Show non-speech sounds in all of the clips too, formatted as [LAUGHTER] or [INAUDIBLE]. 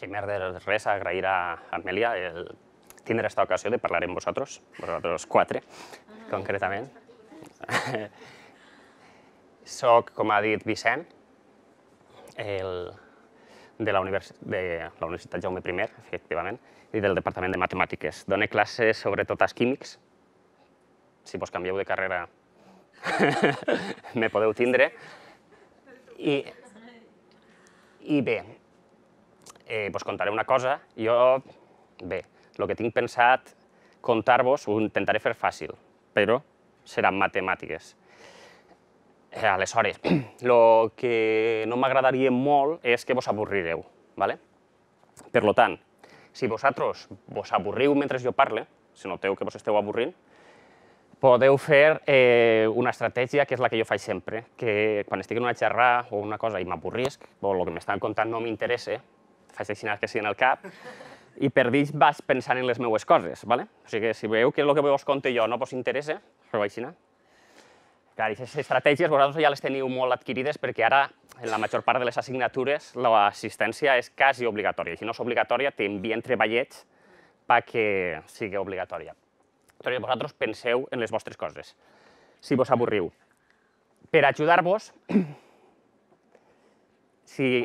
primer de res, agrair a Amelia el tindre aquesta ocasió de parlar amb vosaltres, vosaltres quatre, concretament. [LAUGHS] Soc, com ha dit Vicent, el, de, la univers, de la Universitat Jaume I, efectivament, i del Departament de Matemàtiques. Dono classes sobretot als químics. Si vos canvieu de carrera, [LAUGHS] me podeu tindre. I, I bé, eh, pues contaré una cosa. Jo, bé, el que tinc pensat contar-vos ho intentaré fer fàcil, però seran matemàtiques. Eh, aleshores, el [CLEARS THROAT] que no m'agradaria molt és que vos avorrireu, ¿vale? Per lo tant, si vosaltres vos avorriu mentre jo parle, si noteu que vos esteu avorrint, podeu fer eh, una estratègia que és la que jo faig sempre, que quan estic en una xerrada o una cosa i m'avorrisc, o el que m'estan contant no m'interessa, afegeixin que siguin al cap, i per dins vas pensant en les meues coses, vale? O sigui, si veieu que el que vos conte jo no vos interessa, però així, Clar, aquestes estratègies vosaltres ja les teniu molt adquirides perquè ara, en la major part de les assignatures, l'assistència és quasi obligatòria. Si no és obligatòria, t'envien treballets perquè sigui obligatòria. Però vosaltres penseu en les vostres coses, si vos avorriu. Per ajudar-vos, [CLEARS THROAT] si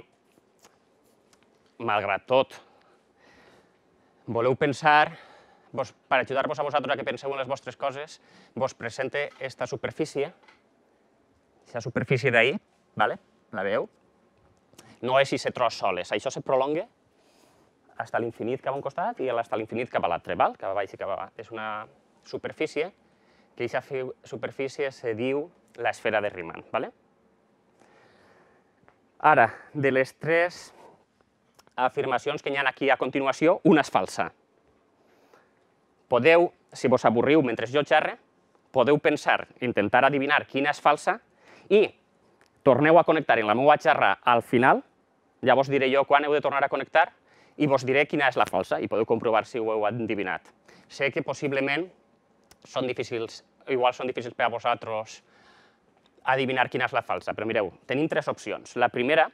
malgrat tot, voleu pensar, vos, per ajudar-vos a vosaltres a que penseu en les vostres coses, vos presente esta superfície, aquesta superfície d'ahir, vale? la veu? No és se tros soles, això se prolonga fins a l'infinit cap a un costat i fins a l'infinit cap a l'altre, val? cap a baix i cap a baix. És una superfície que aquesta superfície se diu l'esfera de Riemann. Vale? Ara, de les tres afirmacions que hi ha aquí a continuació, una és falsa. Podeu, si vos avorriu mentre jo xerre, podeu pensar, intentar adivinar quina és falsa i torneu a connectar en la meva xerra al final, ja vos diré jo quan heu de tornar a connectar i vos diré quina és la falsa i podeu comprovar si ho heu endivinat. Sé que possiblement són difícils, igual són difícils per a vosaltres adivinar quina és la falsa, però mireu, tenim tres opcions. La primera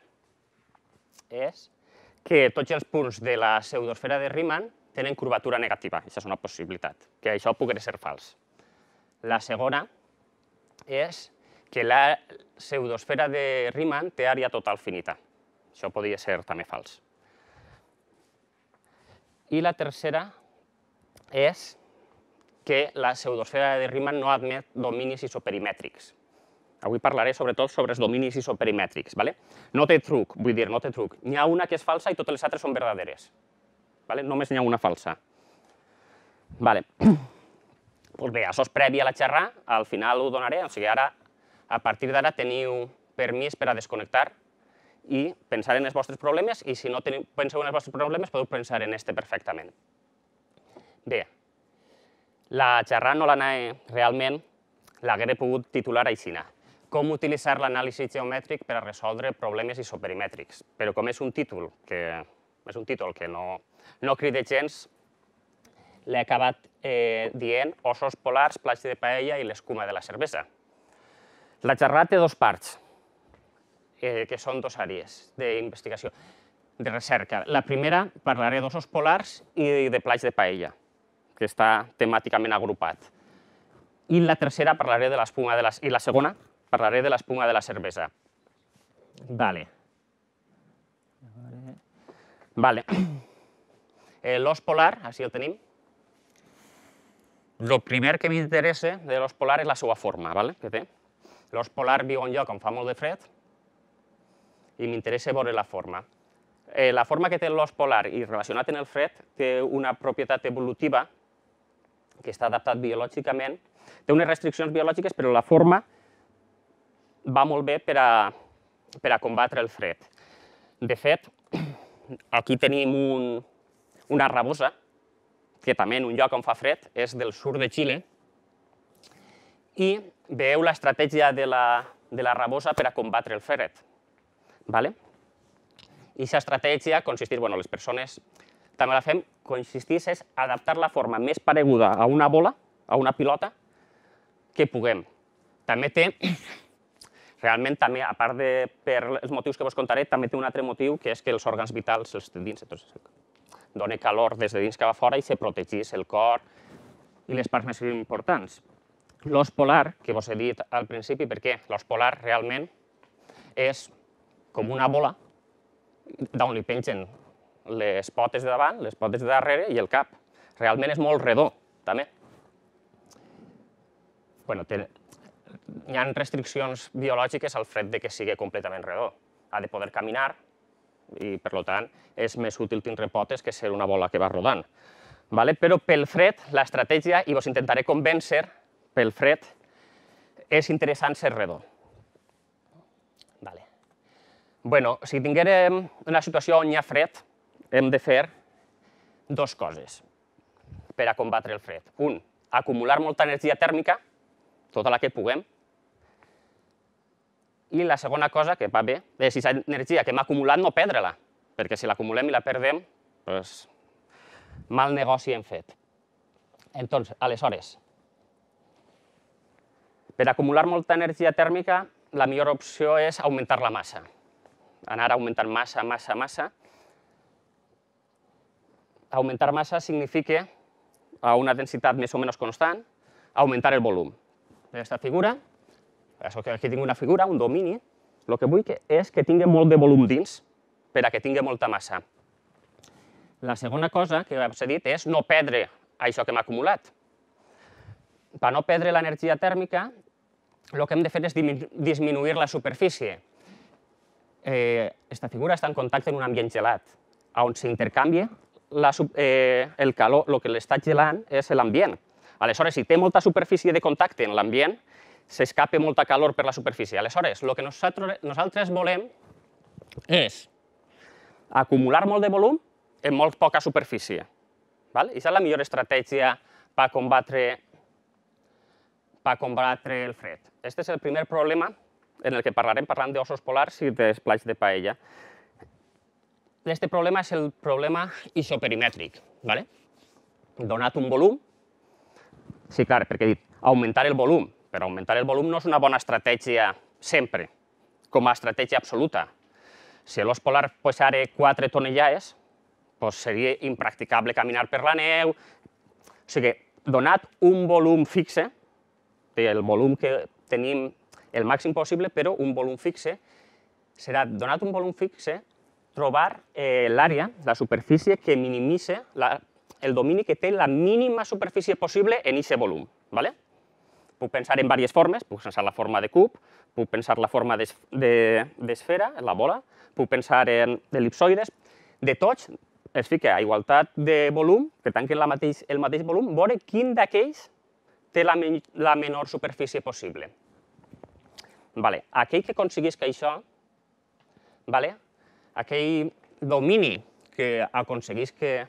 és que tots els punts de la pseudosfera de Riemann tenen curvatura negativa. Això és una possibilitat, que això pugui ser fals. La segona és que la pseudosfera de Riemann té àrea total finita. Això podria ser també fals. I la tercera és que la pseudosfera de Riemann no admet dominis isoperimètrics. Avui parlaré sobretot sobre els dominis isoperimètrics. Vale? No té truc, vull dir, no té truc. N'hi ha una que és falsa i totes les altres són verdaderes. Vale? Només n'hi ha una falsa. Vale. [CLEARS THROAT] Pues bé, això és previ a la xerrar, al final ho donaré, o sigui, ara, a partir d'ara teniu permís per a desconnectar i pensar en els vostres problemes i si no teniu, penseu en els vostres problemes podeu pensar en este perfectament. Bé, la xerrar no l'anava realment, l'hagué pogut titular aixina com utilitzar l'anàlisi geomètric per a resoldre problemes isoperimètrics. Però com és un títol que, és un títol que no, no crida gens, l'he acabat eh, dient ossos polars, plats de paella i l'escuma de la cervesa. La xerrada té dos parts, eh, que són dos àrees d'investigació, de recerca. La primera, parlaré d'ossos polars i de plats de paella, que està temàticament agrupat. I la tercera, parlaré de l'espuma de la... I la segona, parlaré de l'espuma de la cervesa. Vale. Vale. Eh, l'os polar, així el tenim. El primer que m'interessa de l'os polar és la seva forma, vale? que té. L'os polar viu en lloc on fa molt de fred i m'interessa veure la forma. Eh, la forma que té l'os polar i relacionat amb el fred té una propietat evolutiva que està adaptat biològicament. Té unes restriccions biològiques, però la forma va molt bé per a, per a combatre el fred. De fet, [CLEARS THROAT] aquí tenim un, una rabosa, que també en un lloc on fa fred, és del sud de Xile, i veieu l'estratègia de, la, de la rabosa per a combatre el fred. Vale? I aquesta estratègia consisteix, bueno, les persones també la fem, consistís és adaptar la forma més pareguda a una bola, a una pilota, que puguem. També té [CLEARS THROAT] realment també, a part de per els motius que vos contaré, també té un altre motiu, que és que els òrgans vitals els té dins, doncs, dona calor des de dins cap a fora i se protegís el cor i les parts més importants. L'os polar, que vos he dit al principi, perquè l'os polar realment és com una bola d'on li pengen les potes de davant, les potes de darrere i el cap. Realment és molt redó, també. Bueno, té, hi ha restriccions biològiques al fred de que sigui completament redó. Ha de poder caminar i, per tant, és més útil tindre potes que ser una bola que va rodant. Vale? Però pel fred, l'estratègia, i vos intentaré convèncer, pel fred, és interessant ser redó. Vale. bueno, si tinguérem una situació on hi ha fred, hem de fer dues coses per a combatre el fred. Un, acumular molta energia tèrmica, tota la que puguem, i la segona cosa que va bé és si energia que hem acumulat no perdre-la, perquè si l'acumulem i la perdem, doncs, mal negoci hem fet. Entonces, aleshores, per acumular molta energia tèrmica, la millor opció és augmentar la massa. Anar augmentant massa, massa, massa. Augmentar massa significa a una densitat més o menys constant, augmentar el volum. En aquesta figura això que tingui una figura, un domini, el que vull que és que tingui molt de volum dins per a que tingui molta massa. La segona cosa que s'ha dit és no perdre això que hem acumulat. Per no perdre l'energia tèrmica, el que hem de fer és disminuir la superfície. Eh, figura està en contacte amb un ambient gelat, on s'intercanvia eh, el calor, el que l'està gelant és l'ambient. Aleshores, si té molta superfície de contacte en l'ambient, s'escapa molta calor per la superfície. Aleshores, el que nosaltres volem és acumular molt de volum en molt poca superfície. Val? I és la millor estratègia per combatre, combatre el fred. Este és el primer problema en el que parlarem parlant d'ossos polars i d'esplats de paella. Aquest problema és el problema isoperimètric. ¿vale? Donat un volum, sí, clar, perquè he dit augmentar el volum per augmentar el volum no és una bona estratègia sempre, com a estratègia absoluta. Si l'os polar pesara 4 tonellades, doncs seria impracticable caminar per la neu. O sigui, donat un volum fixe, el volum que tenim el màxim possible, però un volum fixe, serà, donat un volum fixe, trobar eh, l'àrea, la superfície que minimitza la, el domini que té la mínima superfície possible en aquest volum. ¿vale? Puc pensar en diverses formes, puc pensar la forma de cub, puc pensar la forma d'esfera, en la bola, puc pensar en elipsoides, de tots, es fica a igualtat de volum, que tant que la mateix, el mateix volum, veure quin d'aquells té la, men la menor superfície possible. Vale. Aquell que que això, vale? aquell domini que aconseguís que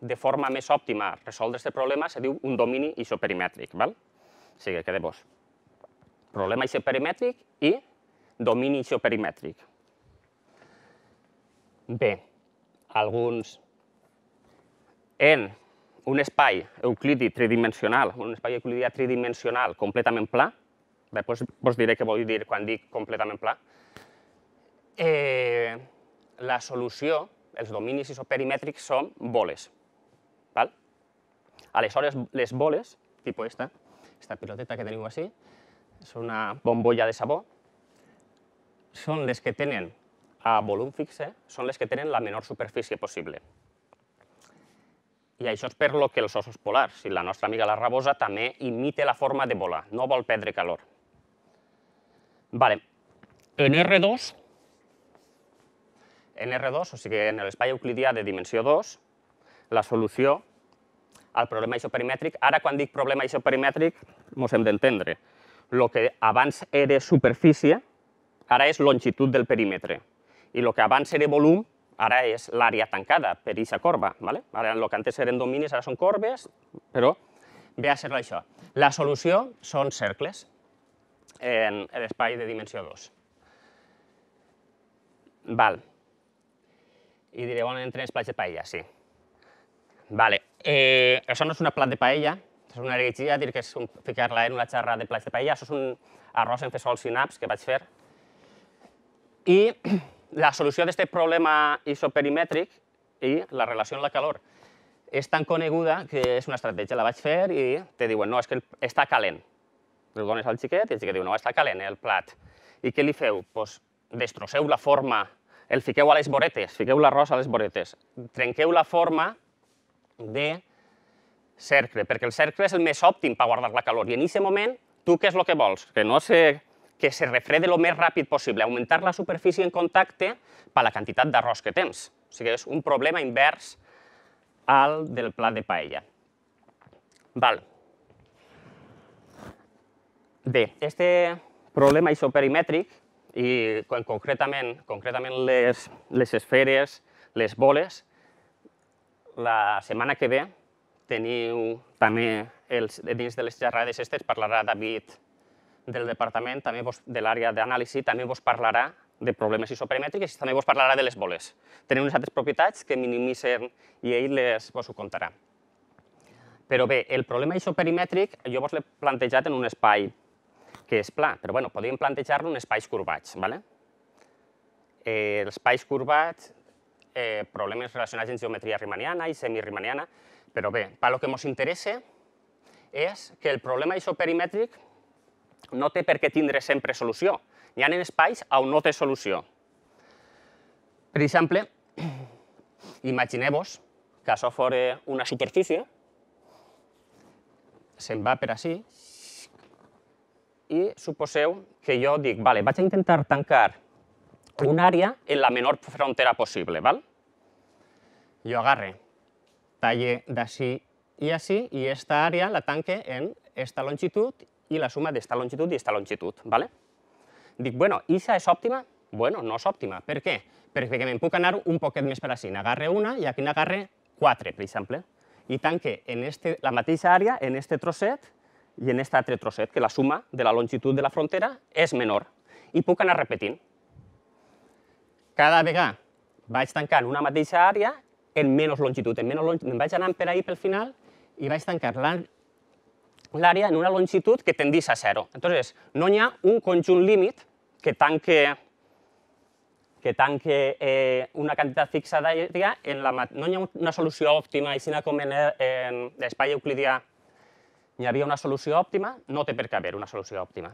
de forma més òptima resoldre aquest problema se diu un domini isoperimètric. Val? O sigui, quedem-vos. Problema isoperimètric i domini isoperimètric. Bé, alguns... En un espai euclidi tridimensional, un espai euclidi tridimensional completament pla, doncs, doncs diré què vull dir quan dic completament pla, eh, la solució, els dominis isoperimètrics són boles. Val? Aleshores, les boles, tipus aquesta, aquesta piloteta que teniu així, és una bombolla de sabó, són les que tenen a volum fixe, són les que tenen la menor superfície possible. I això és per lo que els ossos polars, i la nostra amiga la rabosa, també imite la forma de volar, no vol perdre calor. Vale. En R2, en R2, o sigui en l'espai euclidià de dimensió 2, la solució al problema isoperimètric. Ara, quan dic problema isoperimètric, ens hem d'entendre. El que abans era superfície, ara és longitud del perímetre. I el que abans era volum, ara és l'àrea tancada per aquesta corba. ¿vale? Ara, el que antes eren dominis, ara són corbes, però ve a ser això. La solució són cercles en l'espai de dimensió 2. Val. I direu on entren els plats de paella? Sí. Vale. Eh, això no és una plat de paella, és una heretgia, dir que és un, ficar-la en una xarra de plats de paella. Això és un arròs en fesol sinaps que vaig fer. I [CLEARS THROAT] la solució d'aquest problema isoperimètric i la relació amb la calor és tan coneguda que és una estratègia. La vaig fer i te diuen, no, és que està calent. Li dones al xiquet i el xiquet diu, no, està calent eh, el plat. I què li feu? Doncs pues, destrosseu la forma, el fiqueu a les boretes, fiqueu l'arròs a les boretes, trenqueu la forma de cercle, perquè el cercle és el més òptim per guardar la calor. I en aquest moment, tu què és el que vols? Que no se, que se refrede el més ràpid possible, augmentar la superfície en contacte per la quantitat d'arròs que tens. O sigui, és un problema invers al del plat de paella. Val. Bé, este problema isoperimètric, i concretament, concretament les, les esferes, les boles, la setmana que ve teniu també els, dins de les xerrades estes parlarà David del departament, també vos, de l'àrea d'anàlisi, també vos parlarà de problemes isoperimètrics i també vos parlarà de les boles. Tenen unes altres propietats que minimitzen i ell les vos ho contarà. Però bé, el problema isoperimètric jo vos l'he plantejat en un espai que és pla, però bueno, podríem plantejar-lo en espais corbats. ¿vale? Eh, els espais corbats eh, problemes relacionats amb geometria riemanniana i semirimaniana, però bé, pel lo que ens interessa és que el problema isoperimètric no té per què tindre sempre solució. Hi ha espais on no té solució. Per exemple, [CLEARS THROAT] imagineu-vos que això fos una superfície, se'n va per així, i suposeu que jo dic, vale, vaig a intentar tancar una àrea en la menor frontera possible, val? yo agarre, talle d'ací i així, i esta àrea la tanque en esta longitud i la suma d'esta longitud i esta longitud. ¿vale? Dic, bueno, ixa és òptima? Bueno, no és òptima. Per què? Perquè me'n puc anar un poquet més per ací. N'agarre una i aquí n'agarre quatre, per exemple. I tanque en este, la mateixa àrea, en este trosset i en aquest altre trosset, que la suma de la longitud de la frontera és menor. I puc anar repetint. Cada vegada vaig tancant una mateixa àrea en menys longitud, en menys longitud. Em vaig anar per ahir pel final i vaig tancar l'àrea en una longitud que tendís a zero. Entonces, no hi ha un conjunt límit que tanque que tanque eh, una quantitat fixa d'àrea, en la no hi ha una solució òptima, així com en, eh, en l'espai euclidià hi havia una solució òptima, no té per què haver una solució òptima.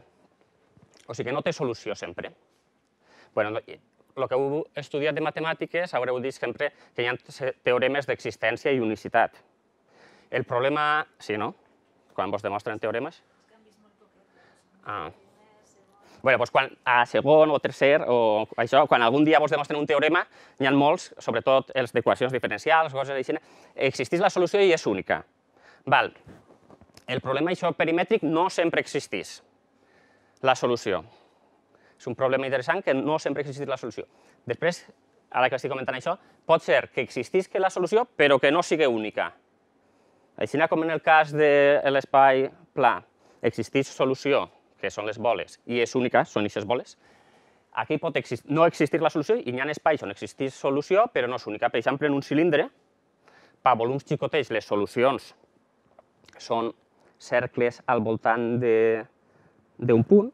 O sigui que no té solució sempre. Bueno, no, el que heu estudiat de matemàtiques haureu dit sempre que hi ha teoremes d'existència i unicitat. El problema... Sí, no? Quan vos demostren teoremes? Ah. Bé, doncs quan a segon o tercer o això, quan algun dia vos demostren un teorema, n'hi ha molts, sobretot els d'equacions diferencials, coses així, existeix la solució i és única. Val. El problema això perimètric no sempre existeix, la solució. És un problema interessant que no sempre ha existit la solució. Després, ara que estic comentant això, pot ser que existís que la solució, però que no sigui única. Així com en el cas de l'espai pla, existeix solució, que són les boles, i és única, són aquestes boles, aquí pot existir, no existir la solució i hi ha espais on existeix solució, però no és única. Per exemple, en un cilindre, per volums xicotets, les solucions són cercles al voltant d'un punt,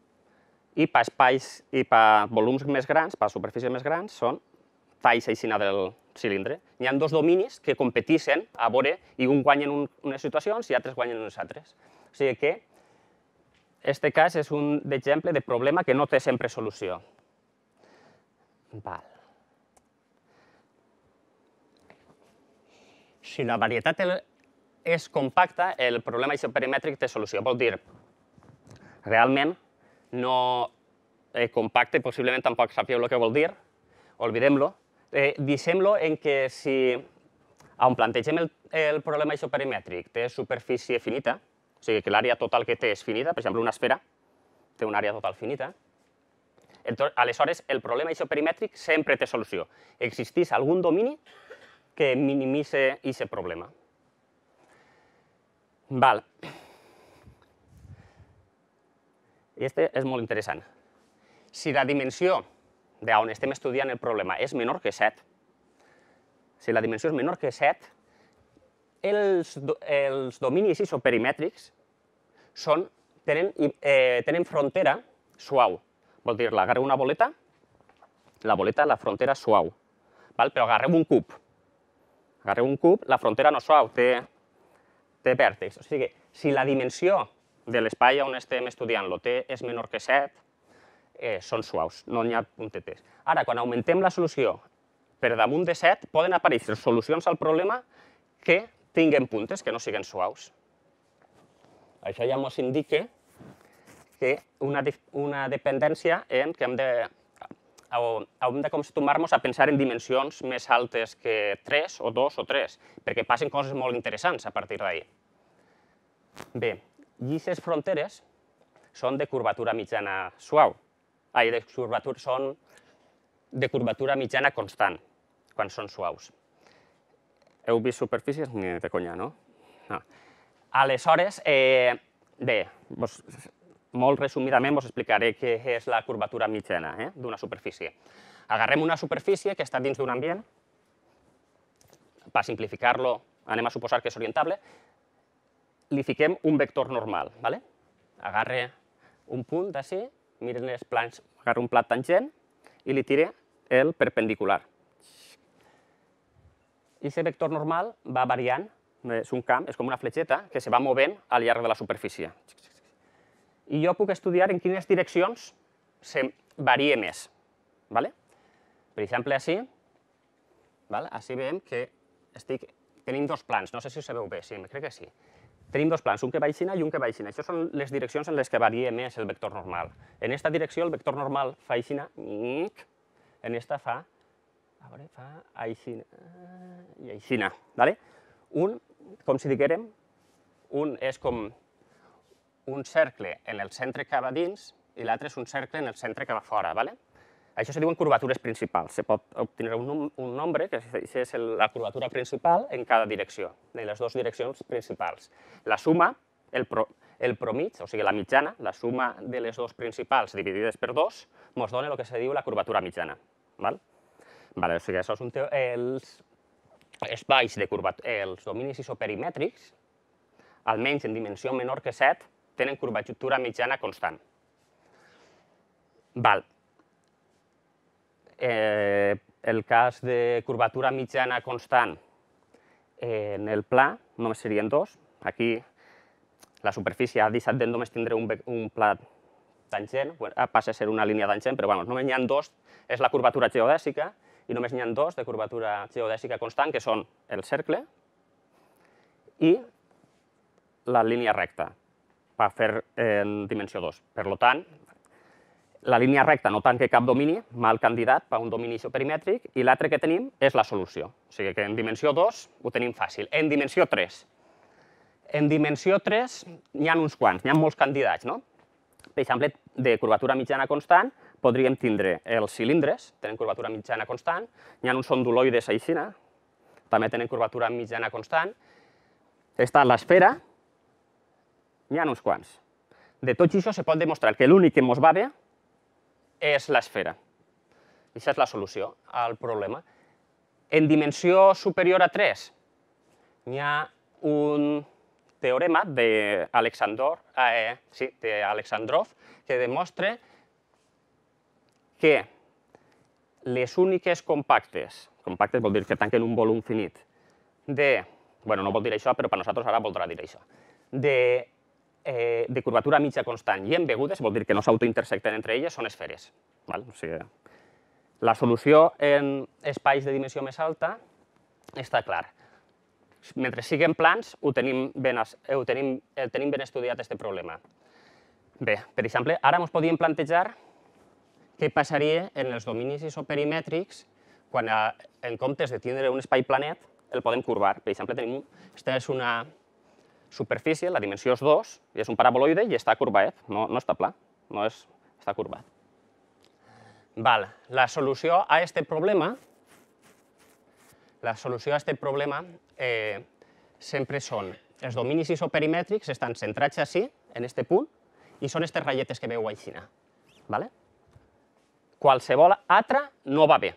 i per espais i per volums més grans, per superfícies més grans, són talls aixina del cilindre. Hi ha dos dominis que competeixen a veure i un guanyen un, unes situacions i altres guanyen unes altres. O sigui que este cas és un exemple de problema que no té sempre solució. Val. Si la varietat és compacta, el problema isoperimètric té solució. Vol dir, realment, no eh, compacte, possiblement tampoc sapieu el que vol dir, olvidem-lo, eh, deixem-lo en que si on plantegem el, el problema isoperimètric té superfície finita, o sigui que l'àrea total que té és finita, per exemple una esfera té una àrea total finita, aleshores el problema isoperimètric sempre té solució. Existís algun domini que minimitze aquest problema. Val. I este és molt interessant. Si la dimensió d'on estem estudiant el problema és menor que 7, si la dimensió és menor que 7, els, do, els dominis isoperimètrics són, tenen, eh, tenen frontera suau. Vol dir, agarreu una boleta, la boleta, la frontera suau. Val? Però agarreu un cub. Agarreu un cub, la frontera no suau, té, té vèrtex. O sigui, si la dimensió de l'espai on estem estudiant, lo T és menor que 7, eh, són suaus, no n'hi ha puntetes. Ara, quan augmentem la solució per damunt de 7, poden aparèixer solucions al problema que tinguen puntes, que no siguen suaus. Això ja ens indica que una, una dependència en què hem de, o, hem d'acostumar-nos a pensar en dimensions més altes que 3 o 2 o 3, perquè passen coses molt interessants a partir d'ahir. Bé, llices fronteres són de curvatura mitjana suau. Ai, de curvatura, són de curvatura mitjana constant, quan són suaus. Heu vist superfícies? Ni de conya, no? no. Aleshores, eh, bé, vos, molt resumidament vos explicaré què és la curvatura mitjana eh, d'una superfície. Agarrem una superfície que està dins d'un ambient, per simplificar-lo anem a suposar que és orientable, li fiquem un vector normal. ¿vale? Agarre un punt d'ací, miren els plans, agarre un plat tangent i li tire el perpendicular. I aquest vector normal va variant, és un camp, és com una fletxeta, que se va movent al llarg de la superfície. I jo puc estudiar en quines direccions se varia més. ¿vale? Per exemple, així, ¿vale? així veiem que estic tenim dos plans, no sé si ho sabeu bé, sí, crec que sí tenim dos plans, un que vaixina i un que vaixina. Això són les direccions en les que varia més el vector normal. En aquesta direcció el vector normal fa Xina, en aquesta fa, a veure, fa aixina i aixina. Vale? Un, com si diguérem, un és com un cercle en el centre que va dins i l'altre és un cercle en el centre que va fora. Vale? Això se diuen curvatures principals. Se pot obtenir un, un nombre que és la curvatura principal en cada direcció, en les dues direccions principals. La suma, el, pro, el promig, o sigui la mitjana, la suma de les dues principals dividides per dos, ens dona el que se diu la curvatura mitjana. Val? Vale, o sigui, això és un teo, els espais de curvatura, els dominis isoperimètrics, almenys en dimensió menor que 7, tenen curvatura mitjana constant. Val eh, el cas de curvatura mitjana constant en el pla només serien dos. Aquí la superfície ha deixat de només tindre un, un pla tangent, ah, passa a ser una línia tangent, però bueno, només n'hi ha dos, és la curvatura geodèsica, i només n'hi ha dos de curvatura geodèsica constant, que són el cercle i la línia recta, per fer en dimensió 2. Per tant, la línia recta no tanca cap domini, mal candidat per a un domini isoperimètric, i l'altre que tenim és la solució. O sigui que en dimensió 2 ho tenim fàcil. En dimensió 3, en dimensió 3 n'hi ha uns quants, n'hi ha molts candidats, no? Per exemple, de curvatura mitjana constant podríem tindre els cilindres, tenen curvatura mitjana constant, n'hi ha uns onduloides així, també tenen curvatura mitjana constant, està l'esfera, n'hi ha uns quants. De tot això se pot demostrar que l'únic que ens va bé és l'esfera. Això és la solució al problema. En dimensió superior a 3, n'hi ha un teorema d'Alexandrov eh, sí, que demostra que les úniques compactes, compactes vol dir que tanquen un volum finit, de, bueno, no vol dir això, però per nosaltres ara voldrà dir això, de eh, de curvatura mitja constant i embegudes, vol dir que no s'autointersecten entre elles, són esferes. Val? O sigui, la solució en espais de dimensió més alta està clar. Mentre siguin plans, ho tenim ben, eh, ho tenim, el eh, tenim ben estudiat, aquest problema. Bé, per exemple, ara ens podíem plantejar què passaria en els dominis isoperimètrics quan, a, eh, en comptes de tindre un espai planet, el podem curvar. Per exemple, tenim, aquesta és una, superfície, la dimensió és 2, i és un paraboloide i està curvaet, no, no està pla, no és, està curvat. Val. La solució a aquest problema, la solució a aquest problema eh, sempre són els dominis isoperimètrics estan centrats així, en aquest punt, i són aquestes ratlletes que veu així. Vale? Qualsevol altra no va bé.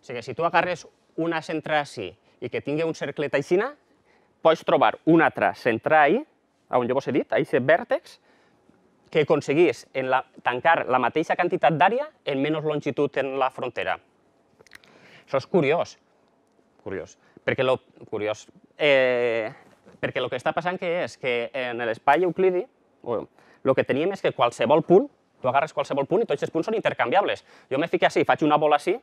O sigui, si tu agarres una centra així i que tingui un cerclet així, pots trobar un altre centrall, on vos he dit, a aquest vèrtex, que aconseguís en la, tancar la mateixa quantitat d'àrea en menys longitud en la frontera. Això és curiós, curiós, perquè lo, curiós, eh, perquè el que està passant que és que en l'espai euclidi, el que teníem és que qualsevol punt, tu agarres qualsevol punt i tots els punts són intercanviables. Jo me fico així, faig una bola així,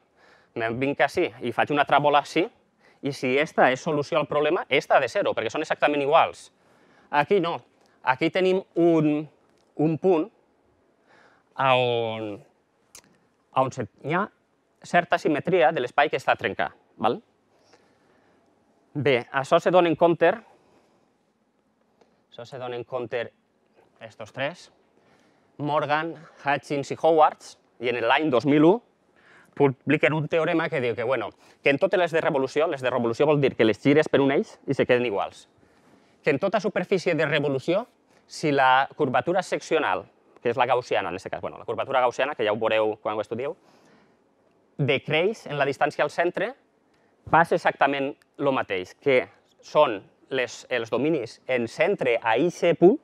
me'n vinc així i faig una altra bola així, i si esta és solució al problema, esta ha de ser-ho, perquè són exactament iguals. Aquí no. Aquí tenim un, un punt on, on hi ha certa simetria de l'espai que està trencat. Val? Bé, això se dona en compte, això se dona en compte estos tres, Morgan, Hutchins i Howards, i en l'any 2001 publiquen un teorema que diu que, bueno, que en totes les de revolució, les de revolució vol dir que les gires per un eix i se queden iguals. Que en tota superfície de revolució, si la curvatura seccional, que és la gaussiana en aquest cas, bueno, la curvatura gaussiana, que ja ho veureu quan ho estudieu, decreix en la distància al centre, passa exactament el mateix, que són les, els dominis en centre a IC punt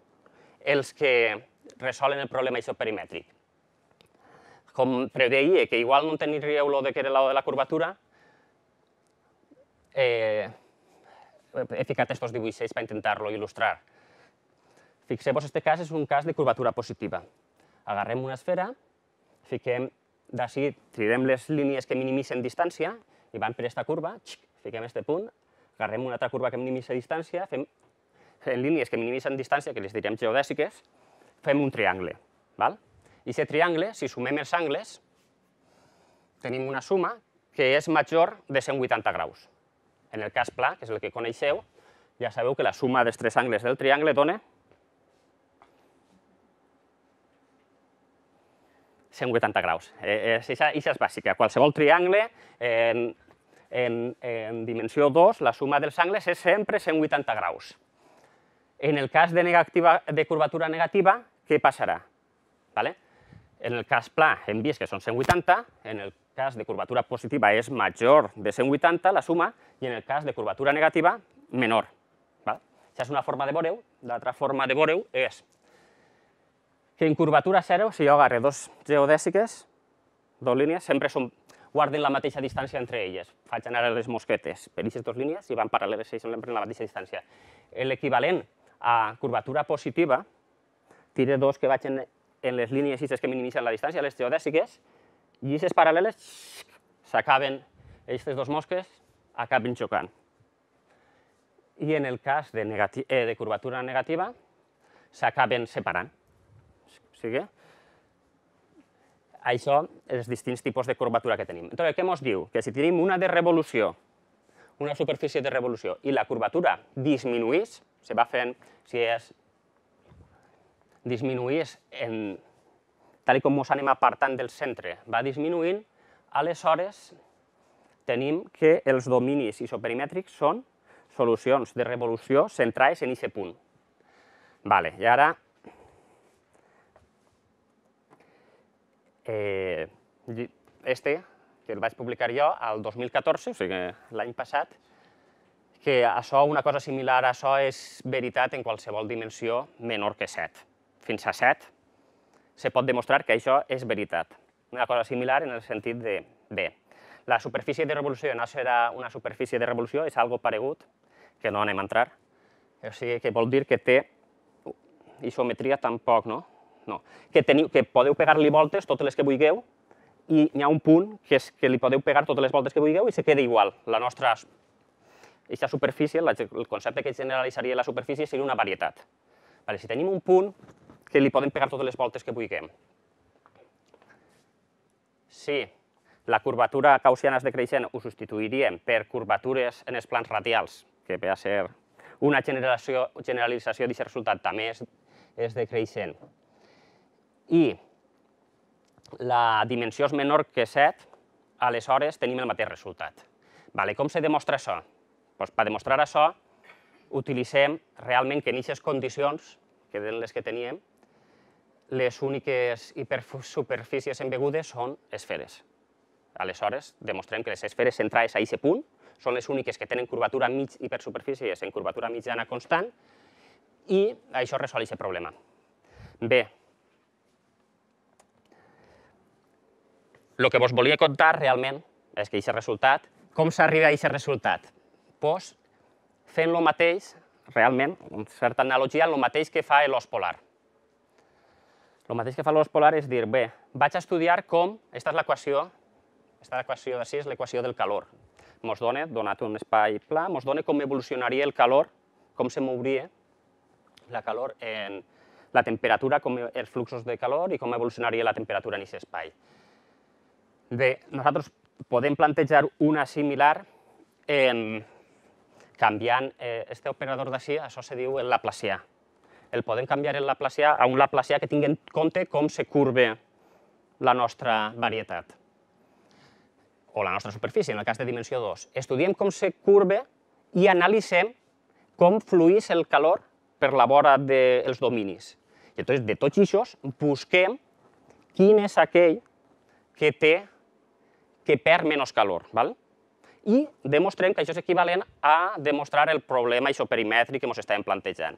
els que resolen el problema isoperimètric com preveia que igual no teniríeu lo de que era lado de la curvatura, eh, he ficat aquests dibuixets per intentar-lo il·lustrar. Fixeu-vos, aquest cas és un cas de curvatura positiva. Agarrem una esfera, fiquem d'ací, tirem les línies que minimitzen distància i van per aquesta curva, xic, fiquem aquest punt, agarrem una altra curva que minimitza distància, fem en línies que minimitzen distància, que les direm geodèsiques, fem un triangle. Val? I aquest triangle, si sumem els angles, tenim una suma que és major de 180 graus. En el cas pla, que és el que coneixeu, ja sabeu que la suma dels tres angles del triangle dona 180 graus. Eh, és, ixa, ixa és bàsica. Qualsevol triangle en, en, en dimensió 2, la suma dels angles és sempre 180 graus. En el cas de, negativa, de curvatura negativa, què passarà? Vale? En el cas pla hem vist que són 180, en el cas de curvatura positiva és major de 180 la suma i en el cas de curvatura negativa menor. Val? Això és una forma de voreu. L'altra forma de voreu és que en curvatura 0, si jo agarre dos geodèsiques, dos línies, sempre són, guarden la mateixa distància entre elles. Faig anar les mosquetes per aquestes dues línies i van paral·leles i sempre en la mateixa distància. L'equivalent a curvatura positiva, tire dos que vagin en les línies llises que minimitzen la distància, les geodèsiques, llises paral·leles s'acaben, aquestes dos mosques acaben xocant. I en el cas de, negati eh, de curvatura negativa, s'acaben separant. O sigui, això els distints tipus de curvatura que tenim. Entonces, què ens diu? Que si tenim una de revolució, una superfície de revolució, i la curvatura disminuís, se va fent, si és disminuís en, tal com ens anem apartant del centre, va disminuint, aleshores tenim que els dominis isoperimètrics són solucions de revolució centrades en aquest punt. Vale, I ara eh, este, que el vaig publicar jo al 2014, o sigui l'any passat, que això, una cosa similar a això, és veritat en qualsevol dimensió menor que 7 fins a 7, se pot demostrar que això és veritat. Una cosa similar en el sentit de, bé, la superfície de revolució no serà una superfície de revolució, és algo paregut, que no anem a entrar. O sigui, que vol dir que té isometria tampoc, no? No. Que, teniu, que podeu pegar-li voltes totes les que vulgueu i n'hi ha un punt que és que li podeu pegar totes les voltes que vulgueu i se queda igual. La nostra aquesta superfície, el concepte que generalitzaria la superfície seria una varietat. Vale, si tenim un punt que li podem pegar totes les voltes que vulguem. Si la curvatura caussiana és decreixent, ho substituiríem per curvatures en els plans radials, que ve a ser una generació, generalització d'aquest resultat, també és, és decreixent. I la dimensió és menor que 7, aleshores tenim el mateix resultat. Vale, com se demostra això? Pues, per demostrar això, utilitzem realment que en aquestes condicions, que eren les que teníem, les úniques hipersuperfícies embegudes són esferes. Aleshores, demostrem que les esferes centrades a aquest punt són les úniques que tenen curvatura mig hipersuperfícies en curvatura mitjana constant i això resol aquest problema. Bé, el que vos volia contar realment és que aquest resultat, com s'arriba a aquest resultat? Doncs fent el mateix, realment, amb certa analogia, el mateix que fa l'os polar. El mateix que fa l'os polar és dir, bé, vaig a estudiar com... Aquesta és l'equació, aquesta equació d'ací és l'equació del calor. Mos dona, donat un espai pla, mos dona com evolucionaria el calor, com se mouria la calor en la temperatura, com els fluxos de calor i com evolucionaria la temperatura en aquest espai. Bé, nosaltres podem plantejar una similar en, canviant eh, este operador d'ací, això se diu el laplacià el podem canviar en Laplacià a un Laplacià que tingui en compte com se curve la nostra varietat o la nostra superfície, en el cas de dimensió 2. Estudiem com se curve i analitzem com fluís el calor per la vora dels de dominis. I llavors, de tots això, busquem quin és aquell que té que perd menys calor. Val? I demostrem que això és equivalent a demostrar el problema isoperimètric que ens estàvem plantejant.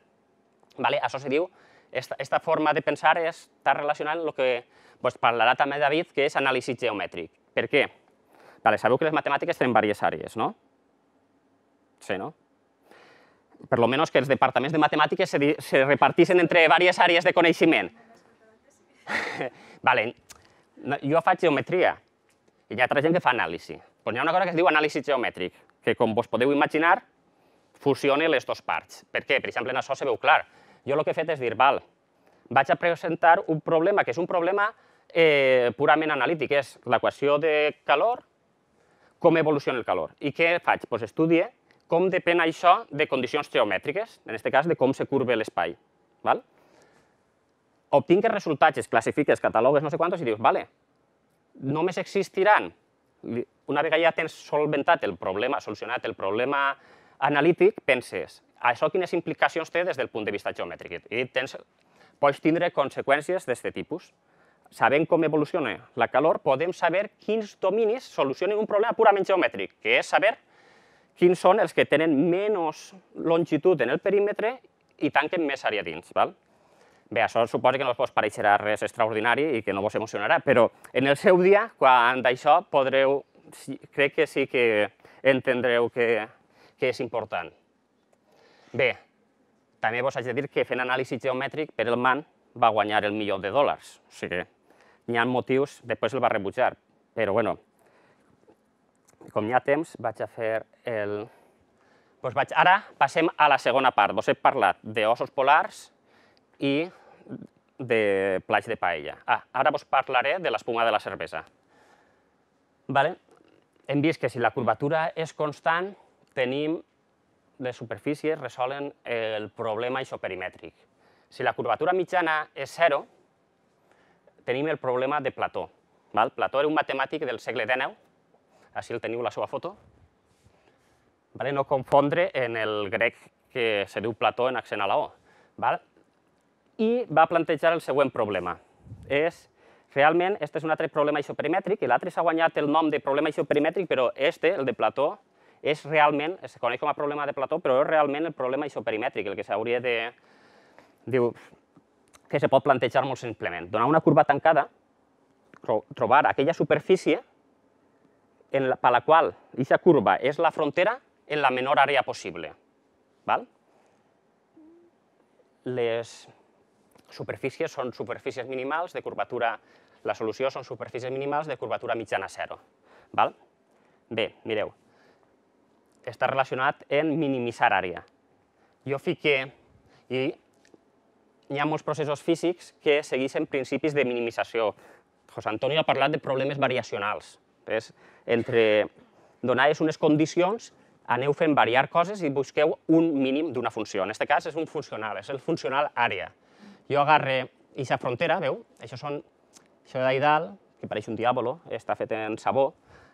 Vale? Això se diu, esta, esta forma de pensar està relacionant el que pues, parlarà també David, que és anàlisi geomètric. Per què? Vale, sabeu que les matemàtiques tenen diverses àrees, no? Sí, no? Per lo menos que els departaments de matemàtiques se, se repartissin entre diverses àrees de coneixement. [LAUGHS] vale, jo faig geometria i hi ha altra gent que fa anàlisi. Pues hi ha una cosa que es diu anàlisi geomètric, que com vos podeu imaginar, fusiona les dues parts. Per què? Per exemple, en això se veu clar. Jo el que he fet és dir, val, vaig a presentar un problema que és un problema eh, purament analític, és l'equació de calor, com evoluciona el calor. I què faig? Pues estudie com depèn això de condicions geomètriques, en aquest cas de com se curve l'espai. Obtinc els resultats, es classifiques, catalogues, no sé quantos, i dius, vale, només existiran, una vegada ja tens solventat el problema, solucionat el problema analític, penses, això quines implicacions té des del punt de vista geomètric? I tens, pots tindre conseqüències d'aquest tipus. Sabent com evoluciona la calor, podem saber quins dominis solucionen un problema purament geomètric, que és saber quins són els que tenen menys longitud en el perímetre i tanquen més àrea dins. Val? Bé, això suposa que no us pareixerà res extraordinari i que no vos emocionarà, però en el seu dia, quan d'això podreu, crec que sí que entendreu que, que és important. Bé, també vos haig de dir que fent anàlisi geomètric, per el man va guanyar el milió de dòlars. O sigui, n'hi ha motius, després el va rebutjar. Però, bueno, com hi ha temps, vaig a fer el... Doncs vaig... Ara passem a la segona part. Vos he parlat d'ossos polars i de plats de paella. Ah, ara vos parlaré de l'espuma de la cervesa. Vale? Hem vist que si la curvatura és constant, tenim les superfícies resolen el problema isoperimètric. Si la curvatura mitjana és zero, tenim el problema de Plató. Val? Plató era un matemàtic del segle XIX, així el teniu la seva foto. Vale? No confondre en el grec que se diu Plató en accent a la O. Val? I va plantejar el següent problema. És, realment, este és un altre problema isoperimètric, i l'altre s'ha guanyat el nom de problema isoperimètric, però este, el de Plató, és realment, es coneix com a problema de Plató, però és realment el problema isoperimètric, el que s'hauria de... Diu, que se pot plantejar molt simplement. Donar una curva tancada, trobar aquella superfície en la, per la qual aquesta curva és la frontera en la menor àrea possible. Val? Les superfícies són superfícies minimals de curvatura... La solució són superfícies minimals de curvatura mitjana zero. Val? Bé, mireu, està relacionat en minimitzar àrea. Jo fiqué, i hi ha molts processos físics que segueixen principis de minimització. José Antonio ha parlat de problemes variacionals. És entre donades unes condicions, aneu fent variar coses i busqueu un mínim d'una funció. En aquest cas és un funcional, és el funcional àrea. Jo agarre aquesta frontera, veu? Això són això d'ahir dalt, que pareix un diàbolo, està fet en sabó,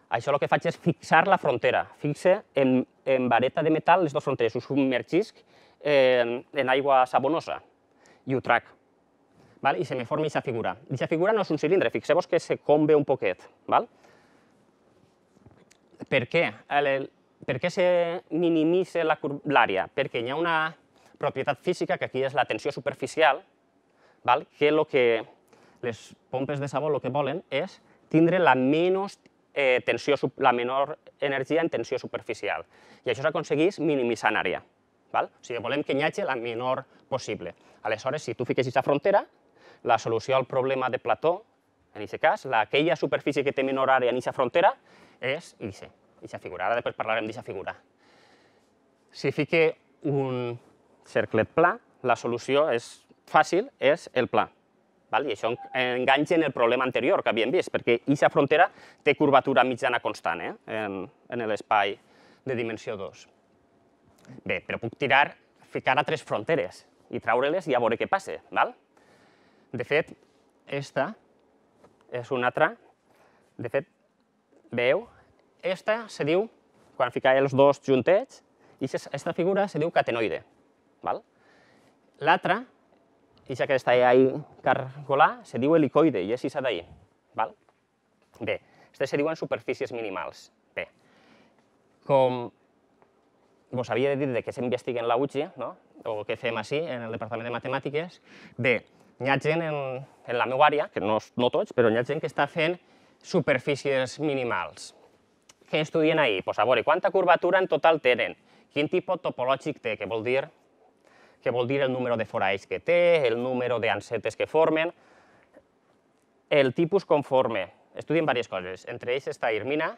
això el que faig és fixar la frontera. Fixe en, en vareta de metal les dues fronteres. Ho submergisc en, eh, en aigua sabonosa i ho trac. Val? I se me forma aquesta figura. Aquesta figura no és un cilindre, fixeu-vos que se combe un poquet. Val? Per què? El, per què se minimitza l'àrea? Perquè hi ha una propietat física, que aquí és la tensió superficial, val? que, lo que les pompes de sabó el que volen és tindre la menys eh, tensió, la menor energia en tensió superficial. I això s'aconsegueix minimitzant àrea. Val? O sigui, volem que hi hagi la menor possible. Aleshores, si tu fiquessis la frontera, la solució al problema de Plató, en aquest cas, la, aquella superfície que té menor àrea en aquesta frontera, és aquesta figura. Ara després parlarem d'aquesta figura. Si fique un cerclet pla, la solució és fàcil, és el pla. Val? I això eh, enganxa en el problema anterior que havíem vist, perquè aquesta frontera té curvatura mitjana constant eh? en, en l'espai de dimensió 2. Bé, però puc tirar, ficar a tres fronteres i traure les i a veure què passa. Val? De fet, esta és una altra. De fet, veu, Esta se diu, quan ficava els dos juntets, i aquesta figura se diu catenoide. L'altra ja que està ahí cargolà se diu helicoide i és s'ha d'ahir. Val? Bé, aquestes se diuen superfícies minimals. Bé, com vos havia de dir que s'investiguen la UGI, no? o que fem així, en el Departament de Matemàtiques, bé, hi ha gent en, en la meva àrea, que no, no tots, però hi ha gent que està fent superfícies minimals. Què estudien ahir? Pues a veure, quanta curvatura en total tenen, quin tipus topològic té, que vol dir que vol dir el número de foralls que té, el número d'ancetes que formen, el tipus conforme. Estudien diverses coses. Entre ells està Irmina,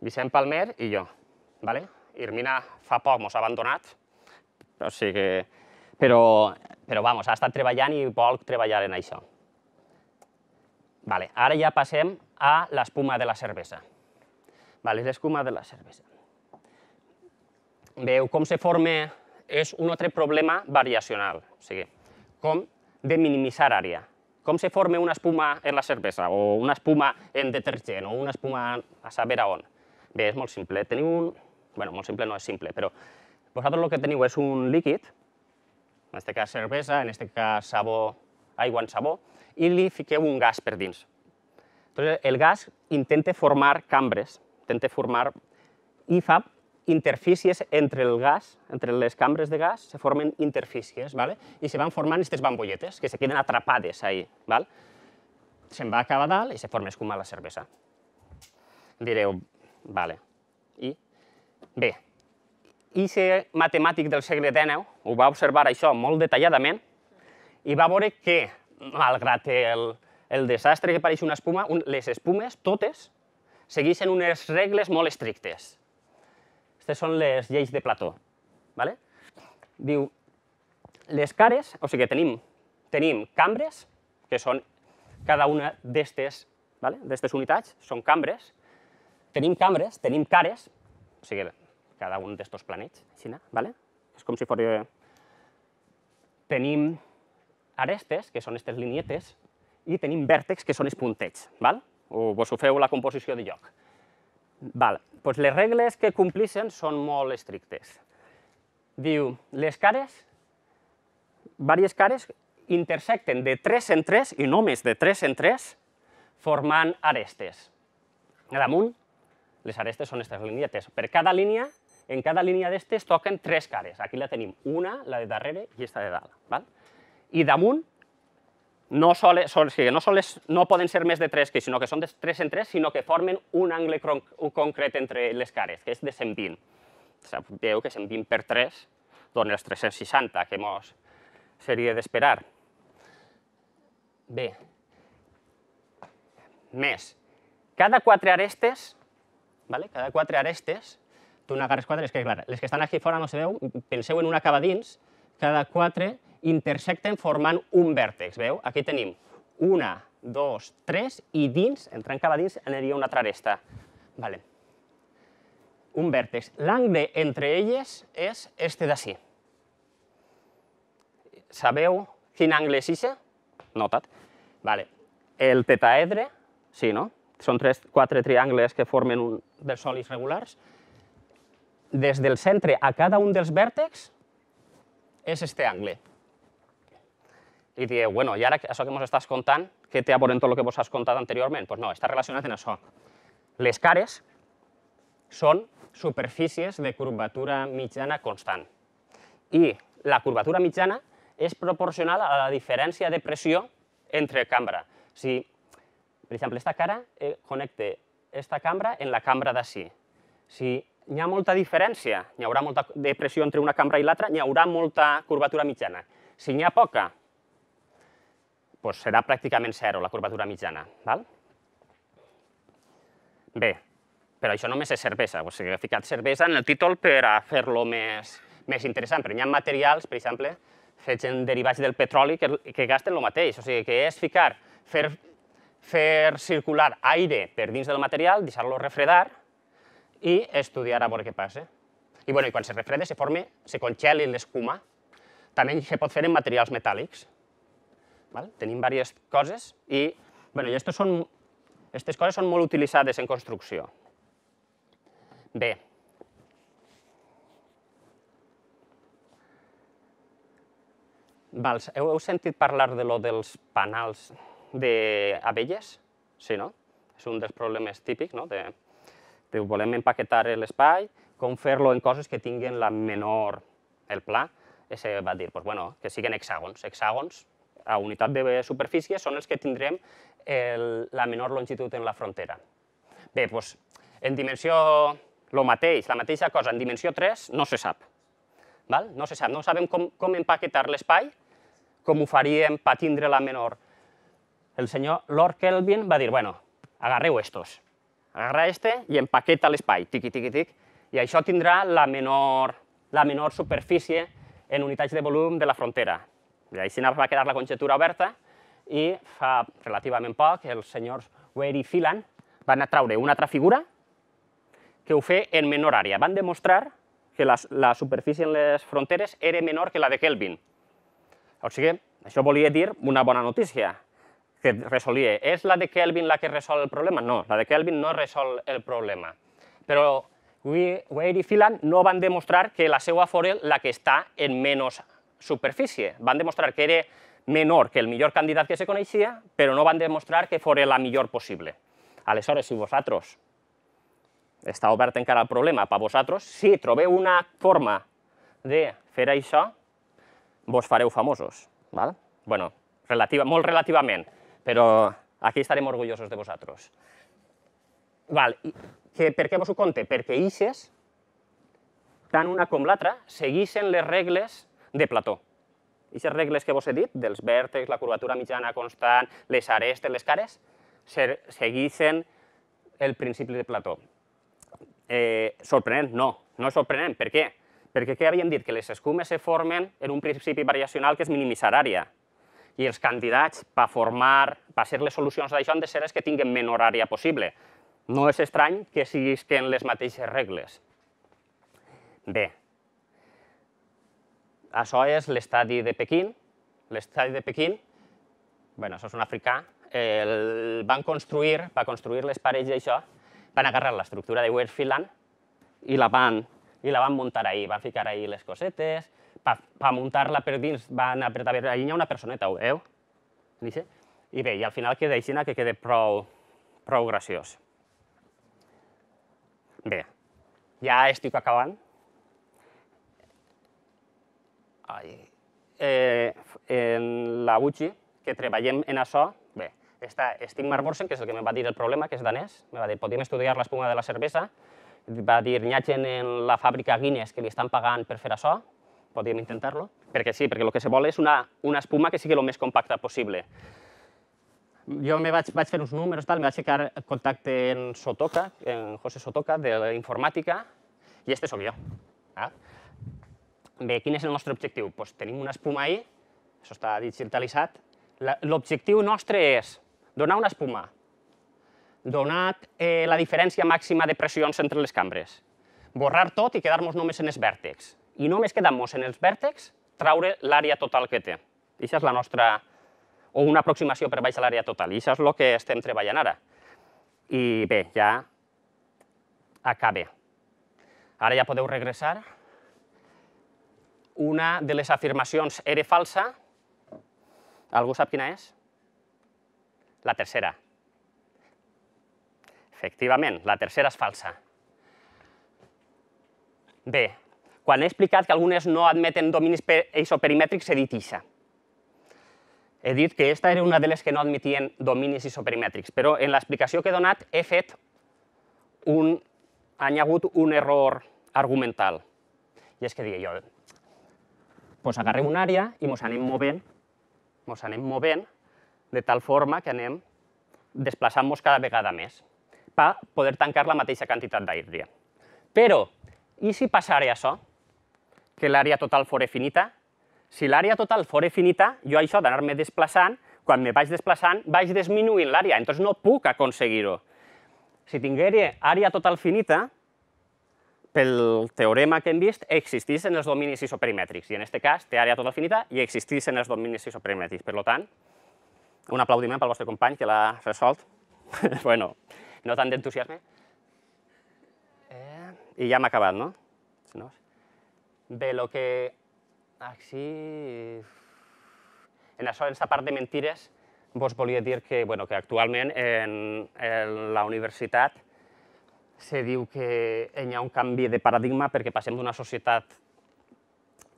Vicent Palmer i jo. Vale? Irmina fa poc mos ha abandonat, o sigui que... Però, però vamos, ha estat treballant i vol treballar en això. Vale, ara ja passem a l'espuma de la cervesa. Vale, l'escuma de la cervesa. Veu com se forma és un altre problema variacional, o sigui, com de minimitzar àrea. Com se forma una espuma en la cervesa, o una espuma en detergent, o una espuma a saber a on. Bé, és molt simple. Teniu un... bueno, molt simple no és simple, però vosaltres el que teniu és un líquid, en aquest cas cervesa, en aquest cas sabó, aigua en sabó, i li fiqueu un gas per dins. Entonces, el gas intenta formar cambres, intenta formar i fa interfícies entre el gas, entre les cambres de gas, se formen interfícies, ¿vale? i se van formant aquestes bambolletes que se queden atrapades ahí. ¿vale? Se'n va acabar dalt i se forma escuma a la cervesa. Direu, vale. I? Bé, i ser matemàtic del segle XIX ho va observar això molt detalladament i va veure que, malgrat el, el desastre que pareix una espuma, un, les espumes, totes, segueixen unes regles molt estrictes aquestes són les lleis de Plató. ¿vale? Diu, les cares, o sigui que tenim, tenim cambres, que són cada una d'aquestes ¿vale? unitats, són cambres, tenim cambres, tenim cares, o sigui, cada un d'estos planets, així, ¿vale? és com si fos... Tenim arestes, que són aquestes linietes, i tenim vèrtex, que són els puntets, val? o vos ho feu la composició de lloc. Val doncs les regles que complissen són molt estrictes. Diu, les cares, diverses cares, intersecten de 3 en 3, i només de 3 en 3, formant arestes. A damunt, les arestes són aquestes línies. Per cada línia, en cada línia d'estes toquen tres cares. Aquí la tenim una, la de darrere i esta de dalt. Val? I damunt no, soles, soles, sí, no, soles, no poden ser més de tres, que, sinó que són de tres en tres, sinó que formen un angle concret entre les cares, que és de 120. Sabeu que 120 per 3 dona els 360, que mos seria d'esperar. Bé, més. Cada quatre arestes, vale? cada quatre arestes, d'una n'agarres quatre, és que clar, les que estan aquí fora no se veu, penseu en una cava dins, cada quatre intersecten formant un vèrtex, veu? Aquí tenim una, dos, tres, i dins, entrant cap a dins, aniria una altra aresta. Vale. Un vèrtex. L'angle entre elles és este d'ací. Sabeu quin angle és ixe? Notat. Vale. El tetaedre, sí, no? Són tres, quatre triangles que formen un dels solis regulars. Des del centre a cada un dels vèrtexs és este angle li dieu, bueno, i ara això que ens estàs contant, què té a veure amb tot el que vos has contat anteriorment? Doncs pues no, està relacionat en això. Les cares són superfícies de curvatura mitjana constant. I la curvatura mitjana és proporcional a la diferència de pressió entre cambra. Si, per exemple, esta cara eh, connecta esta cambra en la cambra d'ací. Si hi ha molta diferència, hi haurà molta depressió entre una cambra i l'altra, hi haurà molta curvatura mitjana. Si n'hi ha poca, doncs serà pràcticament zero la curvatura mitjana. Val? Bé, però això només és cervesa, o sigui, he ficat cervesa en el títol per a fer-lo més, més interessant, però hi ha materials, per exemple, fets en derivats del petroli que, que gasten el mateix, o sigui, que és ficar, fer, fer circular aire per dins del material, deixar-lo refredar i estudiar a veure què passa. I, bueno, i quan se refreda se forma, se congeli l'escuma. També se pot fer en materials metàl·lics. Val? Tenim diverses coses i, bueno, i estos són, aquestes coses són molt utilitzades en construcció. Bé, Vals, heu, heu sentit parlar de lo dels panals d'abelles? Sí, no? És un dels problemes típics, no? De, de volem empaquetar l'espai, com fer-lo en coses que tinguin la menor, el pla, ese va dir, pues, bueno, que siguin hexàgons. Hexàgons a unitat de superfície són els que tindrem el, la menor longitud en la frontera. Bé, doncs, en dimensió lo mateix, la mateixa cosa, en dimensió 3 no se sap. Val? No se sap, no sabem com, com empaquetar l'espai, com ho faríem per tindre la menor. El senyor Lord Kelvin va dir, bueno, agarreu estos, agarra este i empaqueta l'espai, tiqui, tiqui, tiqui, i això tindrà la menor, la menor superfície en unitats de volum de la frontera, així va quedar la conjectura oberta i fa relativament poc els senyors Weir i Filan van atraure una altra figura que ho feia en menor àrea. Van demostrar que la, la superfície en les fronteres era menor que la de Kelvin. O sigui, això volia dir una bona notícia, que resolia. És la de Kelvin la que resol el problema? No, la de Kelvin no resol el problema. Però Weir i Filan no van demostrar que la seva fora la que està en menys superfície. Van demostrar que era menor que el millor candidat que se coneixia, però no van demostrar que fos la millor possible. Aleshores, si vosaltres, està obert encara el problema per vosaltres, si trobeu una forma de fer això, vos fareu famosos. Val? bueno, relativa, molt relativament, però aquí estarem orgullosos de vosaltres. Val, I que, per què vos ho conte? Perquè ixes, tant una com l'altra, segueixen les regles de Plató. Aquestes regles que vos he dit, dels vèrtexs, la curvatura mitjana constant, les arestes, les cares, segueixen el principi de Plató. Eh, sorprenent? No, no és sorprenent. Per què? Perquè què havíem dit? Que les escumes se formen en un principi variacional que és minimitzar àrea. I els candidats per formar, per ser les solucions d'això, han de ser els que tinguin menor àrea possible. No és estrany que siguin les mateixes regles. Bé, això és l'estadi de Pequín. L'estadi de Pequín, bueno, això és un africà, el van construir, va construir les parets d'això, van agarrar l'estructura de Westfield i la van i la van muntar ahir, van ficar ahir les cosetes, per, per muntar-la per dins van apretar, ahir hi ha una personeta, ho veu? I bé, i al final queda aixina que queda prou, prou graciós. Bé, ja estic acabant. Eh, en la UCI, que treballem en això, bé, està Stig Marborsen, que és el que em va dir el problema, que és danès, em va dir, podríem estudiar l'espuma de la cervesa, va dir, n'hi ha gent en la fàbrica Guinness que li estan pagant per fer això, podríem intentar-lo, perquè sí, perquè el que se vol és una, una espuma que sigui el més compacta possible. Jo me vaig, vaig fer uns números, tal, me vaig ficar en contacte en Sotoca, en José Sotoca, de la informàtica, i este sóc jo. Ah? Bé, quin és el nostre objectiu? Pues doncs tenim una espuma ahí, això està digitalitzat. L'objectiu nostre és donar una espuma, donat eh, la diferència màxima de pressions entre les cambres, borrar tot i quedar-nos només en els vèrtexs. I només quedar-nos en els vèrtexs, traure l'àrea total que té. Això és la nostra... o una aproximació per baix a l'àrea total. I això és el que estem treballant ara. I bé, ja acabe. Ara ja podeu regressar una de les afirmacions era falsa. Algú sap quina és? La tercera. Efectivament, la tercera és falsa. Bé, quan he explicat que algunes no admeten dominis isoperimètrics, he dit ixa. He dit que aquesta era una de les que no admetien dominis isoperimètrics, però en l'explicació que he donat he fet un... hi ha hagut un error argumental. I és que diria jo, doncs agarrem una àrea i ens anem movent, ens anem movent de tal forma que anem desplaçant-nos cada vegada més per poder tancar la mateixa quantitat d'àrea. Però, i si passaré això, que l'àrea total fora finita? Si l'àrea total fora finita, jo això d'anar-me desplaçant, quan me vaig desplaçant, vaig disminuint l'àrea, llavors no puc aconseguir-ho. Si tinguera àrea total finita, pel teorema que hem vist, en els dominis isoperimètrics, i en aquest cas té àrea tota finita i en els dominis isoperimètrics. Per tant, un aplaudiment pel vostre company que l'ha resolt. [LAUGHS] bueno, no tant d'entusiasme. Eh, I ja hem acabat, no? no? Bé, el que... Així... En això, en aquesta part de mentires, vos volia dir que, bueno, que actualment en, en la universitat se diu que hi ha un canvi de paradigma perquè passem d'una societat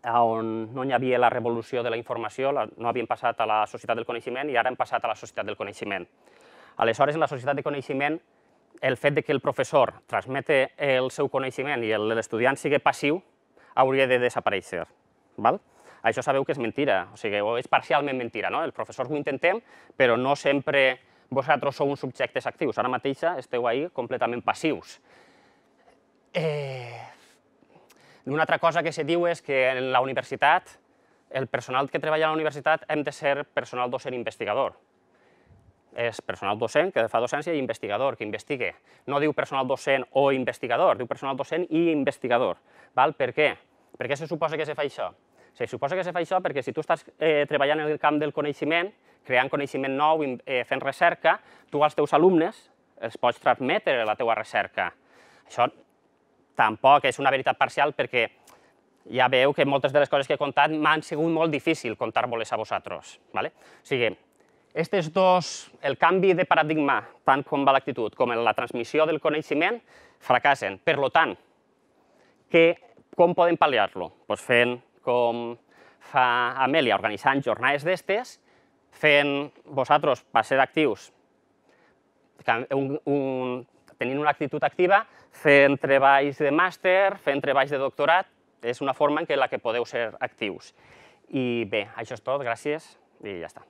on no hi havia la revolució de la informació, no havíem passat a la societat del coneixement i ara hem passat a la societat del coneixement. Aleshores, en la societat del coneixement, el fet de que el professor transmete el seu coneixement i l'estudiant sigui passiu hauria de desaparèixer. Val? Això sabeu que és mentira, o sigui, o és parcialment mentira. No? El professor ho intentem, però no sempre vosaltres sou uns subjectes actius, ara mateix esteu ahí completament passius. Eh... Una altra cosa que se diu és que en la universitat, el personal que treballa a la universitat hem de ser personal docent investigador. És personal docent que fa docència i investigador, que investigue. No diu personal docent o investigador, diu personal docent i investigador. Val? Per què? Per què se suposa que se fa això? Se suposa que se fa això perquè si tu estàs eh, treballant en el camp del coneixement, creant coneixement nou, eh, fent recerca, tu als teus alumnes els pots transmetre la teua recerca. Això tampoc és una veritat parcial perquè ja veu que moltes de les coses que he contat m'han sigut molt difícil contar-vos-les a vosaltres. ¿vale? O sigui, aquestes dos, el canvi de paradigma, tant com va l'actitud, com la transmissió del coneixement, fracassen. Per lo tant, que, com podem pal·liar-lo? Pues fent com fa Amèlia, organitzant jornades d'estes fent vosaltres per ser actius, un, un, tenint una actitud activa, fent treballs de màster, fent treballs de doctorat, és una forma en què la que podeu ser actius. I bé, això és tot, gràcies i ja està.